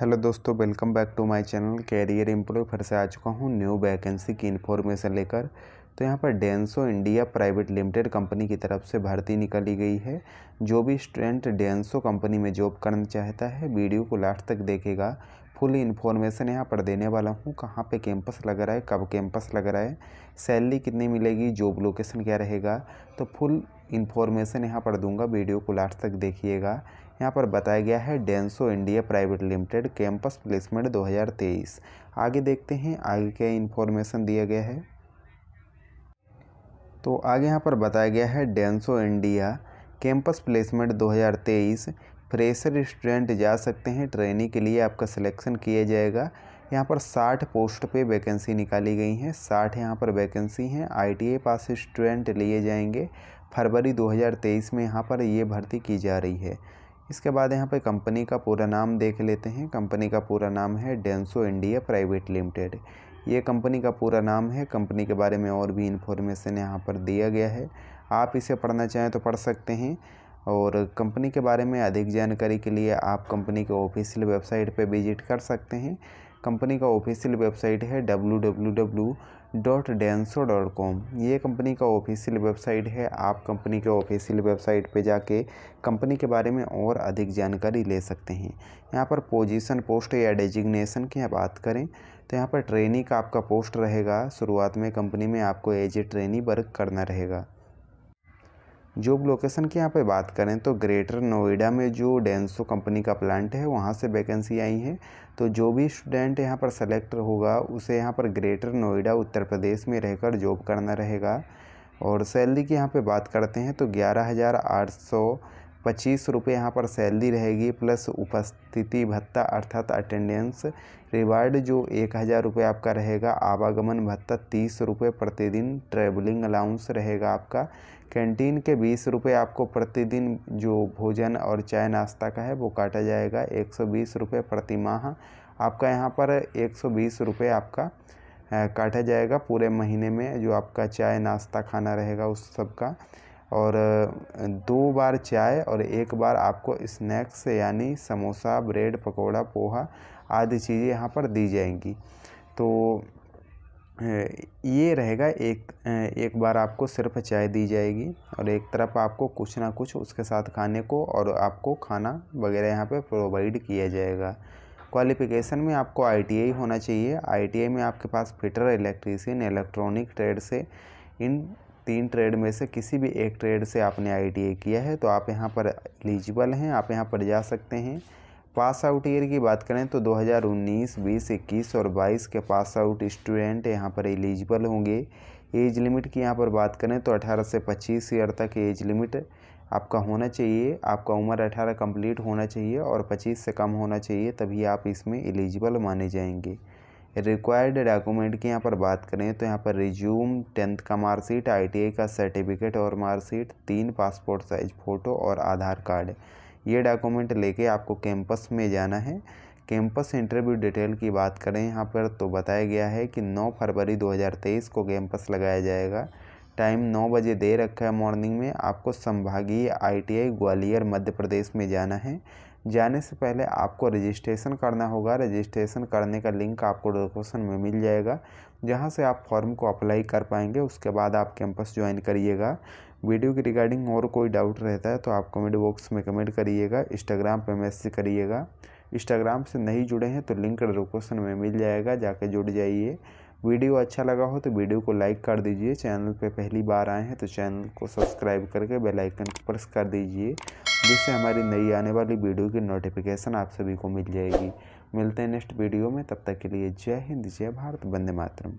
hello दोस्तों welcome back to my channel career employ फिर से आ चुका हूँ न्यू वैकेंसी की इन्फॉर्मेशन लेकर तो यहाँ पर Denso India private limited company की तरफ से भर्ती निकाली गई है जो भी स्टूडेंट डेंसो कंपनी में जॉब करना चाहता है वीडियो को लास्ट तक देखेगा फुल इन्फॉर्मेशन यहाँ पर देने वाला हूँ कहाँ पे कैंपस लग रहा है कब कैंपस लग रहा है सैलरी कितनी मिलेगी जॉब लोकेशन क्या रहेगा तो फुल इन्फॉर्मेशन यहाँ पर दूंगा वीडियो को लास्ट तक देखिएगा यहाँ पर बताया गया है Denso India private limited campus placement 2023 आगे देखते हैं आगे क्या इन्फॉर्मेशन दिया गया है तो आगे यहाँ पर बताया गया है Denso India campus placement 2023 fresher student जा सकते हैं ट्रेनिंग के लिए आपका सिलेक्शन किया जाएगा यहाँ पर साठ पोस्ट पे वैकेंसी निकाली गई हैं साठ यहाँ पर वैकेंसी हैं आईटीए पास स्टूडेंट लिए जाएंगे फरवरी 2023 में यहाँ पर ये भर्ती की जा रही है इसके बाद यहाँ पर कंपनी का पूरा नाम देख लेते हैं कंपनी का पूरा नाम है डेंसो इंडिया प्राइवेट लिमिटेड ये कंपनी का पूरा नाम है कंपनी के बारे में और भी इन्फॉर्मेशन यहाँ पर दिया गया है आप इसे पढ़ना चाहें तो पढ़ सकते हैं और कंपनी के बारे में अधिक जानकारी के लिए आप कंपनी के ऑफिशियल वेबसाइट पर विजिट कर सकते हैं कंपनी का ऑफिशियल वेबसाइट है W dot Denso dot com ये कंपनी का ऑफिशियल वेबसाइट है आप कंपनी के ऑफिशियल वेबसाइट पे जाके कंपनी के बारे में और अधिक जानकारी ले सकते हैं यहाँ पर पोजीशन पोस्ट या डेजिग्नेशन की बात करें तो यहाँ पर ट्रेनी का आपका पोस्ट रहेगा शुरुआत में कंपनी में आपको एज ए ट्रेनी वर्क करना रहेगा जॉब लोकेशन की यहाँ पे बात करें तो ग्रेटर नोएडा में जो डेंसो कंपनी का प्लांट है वहाँ से वैकेंसी आई है तो जो भी स्टूडेंट यहाँ पर सेलेक्ट होगा उसे यहाँ पर ग्रेटर नोएडा उत्तर प्रदेश में रहकर जॉब करना रहेगा और सैलरी की यहाँ पे बात करते हैं तो ग्यारह हज़ार आठ सौ पच्चीस रुपये यहाँ पर सैलरी रहेगी प्लस उपस्थिति भत्ता अर्थात अटेंडेंस रिवार्ड जो एक हज़ार रुपये आपका रहेगा आवागमन भत्ता तीस रुपये प्रतिदिन ट्रैवलिंग अलाउंस रहेगा आपका कैंटीन के बीस रुपये आपको प्रतिदिन जो भोजन और चाय नाश्ता का है वो काटा जाएगा एक सौ बीस रुपये प्रतिमाह आपका यहाँ पर एक सौ बीस रुपये आपका काटा जाएगा पूरे महीने में जो आपका चाय नाश्ता खाना रहेगा उस सब का और दो बार चाय और एक बार आपको स्नैक्स यानी समोसा ब्रेड पकौड़ा पोहा आदि चीज़ें यहाँ पर दी जाएंगी तो ये रहेगा एक एक बार आपको सिर्फ चाय दी जाएगी और एक तरफ आपको कुछ ना कुछ उसके साथ खाने को और आपको खाना वगैरह यहाँ पे प्रोवाइड किया जाएगा क्वालिफ़िकेशन में आपको आईटीआई होना चाहिए आईटीआई में आपके पास फिटर इलेक्ट्रीसियन इलेक्ट्रॉनिक ट्रेड से इन तीन ट्रेड में से किसी भी एक ट्रेड से आपने आई किया है तो आप यहाँ पर एलिजिबल हैं आप यहाँ पर जा सकते हैं पास आउट ईयर की बात करें तो 2019, 20, 21 और 22 के पास आउट स्टूडेंट यहाँ पर एलिजिबल होंगे एज लिमिट की यहाँ पर बात करें तो 18 से 25 ईयर तक एज लिमिट आपका होना चाहिए आपका उम्र 18 कंप्लीट होना चाहिए और 25 से कम होना चाहिए तभी आप इसमें एलिजिबल माने जाएंगे रिक्वायर्ड डॉक्यूमेंट की यहाँ पर बात करें तो यहाँ पर रिज्यूम टेंथ का मार्कशीट आई का सर्टिफिकेट और मार्कशीट तीन पासपोर्ट साइज फ़ोटो और आधार कार्ड ये डॉक्यूमेंट लेके आपको कैंपस में जाना है कैंपस इंटरव्यू डिटेल की बात करें यहाँ पर तो बताया गया है कि 9 फरवरी 2023 को कैंपस लगाया जाएगा टाइम 9 बजे दे रखा है मॉर्निंग में आपको संभागीय आईटीआई ग्वालियर मध्य प्रदेश में जाना है जाने से पहले आपको रजिस्ट्रेशन करना होगा रजिस्ट्रेशन करने का लिंक आपको डिस्क्रिप्शन में मिल जाएगा जहाँ से आप फॉर्म को अप्लाई कर पाएंगे उसके बाद आप कैंपस ज्वाइन करिएगा वीडियो की रिगार्डिंग और कोई डाउट रहता है तो आप कमेंट बॉक्स में कमेंट करिएगा इंस्टाग्राम पर मैसेज करिएगा इंस्टाग्राम से नहीं जुड़े हैं तो लिंक डिस्क्रिप्शन में मिल जाएगा जाके जुड़ जाइए वीडियो अच्छा लगा हो तो वीडियो को लाइक कर दीजिए चैनल पे पहली बार आए हैं तो चैनल को सब्सक्राइब करके बेल आइकन को प्रेस कर दीजिए जिससे हमारी नई आने वाली वीडियो की नोटिफिकेशन आप सभी को मिल जाएगी मिलते हैं नेक्स्ट वीडियो में तब तक के लिए जय हिंद जय भारत वंदे मातरम